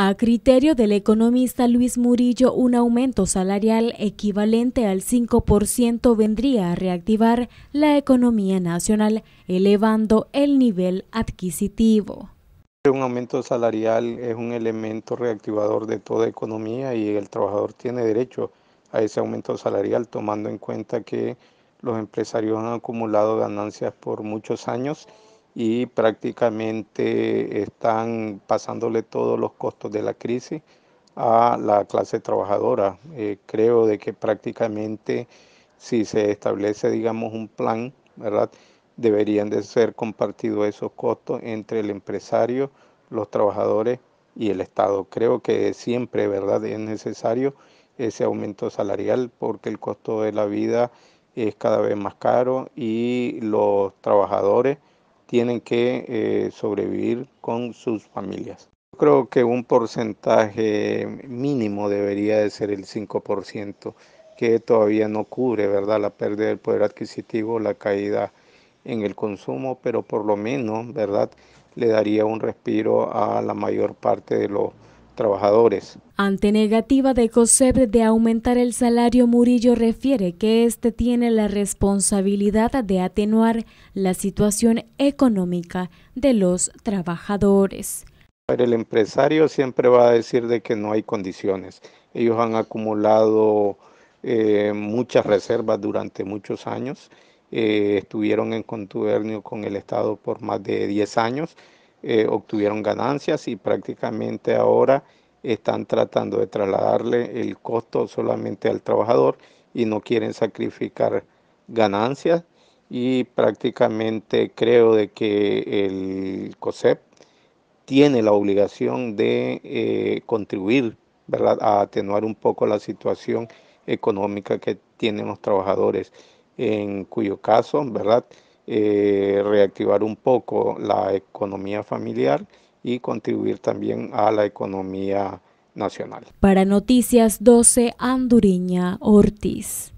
A criterio del economista Luis Murillo, un aumento salarial equivalente al 5% vendría a reactivar la economía nacional, elevando el nivel adquisitivo. Un aumento salarial es un elemento reactivador de toda economía y el trabajador tiene derecho a ese aumento salarial, tomando en cuenta que los empresarios han acumulado ganancias por muchos años y prácticamente están pasándole todos los costos de la crisis a la clase trabajadora. Eh, creo de que prácticamente si se establece, digamos, un plan, ¿verdad? Deberían de ser compartidos esos costos entre el empresario, los trabajadores y el Estado. Creo que siempre, ¿verdad? Es necesario ese aumento salarial porque el costo de la vida es cada vez más caro y los trabajadores tienen que eh, sobrevivir con sus familias. Yo creo que un porcentaje mínimo debería de ser el 5%, que todavía no cubre ¿verdad? la pérdida del poder adquisitivo, la caída en el consumo, pero por lo menos ¿verdad? le daría un respiro a la mayor parte de los trabajadores. Ante negativa de COSEP de aumentar el salario, Murillo refiere que éste tiene la responsabilidad de atenuar la situación económica de los trabajadores. el empresario siempre va a decir de que no hay condiciones. Ellos han acumulado eh, muchas reservas durante muchos años. Eh, estuvieron en contubernio con el Estado por más de 10 años eh, obtuvieron ganancias y prácticamente ahora están tratando de trasladarle el costo solamente al trabajador y no quieren sacrificar ganancias y prácticamente creo de que el COSEP tiene la obligación de eh, contribuir a atenuar un poco la situación económica que tienen los trabajadores, en cuyo caso, ¿verdad? Eh, reactivar un poco la economía familiar y contribuir también a la economía nacional. Para Noticias 12, Anduriña Ortiz.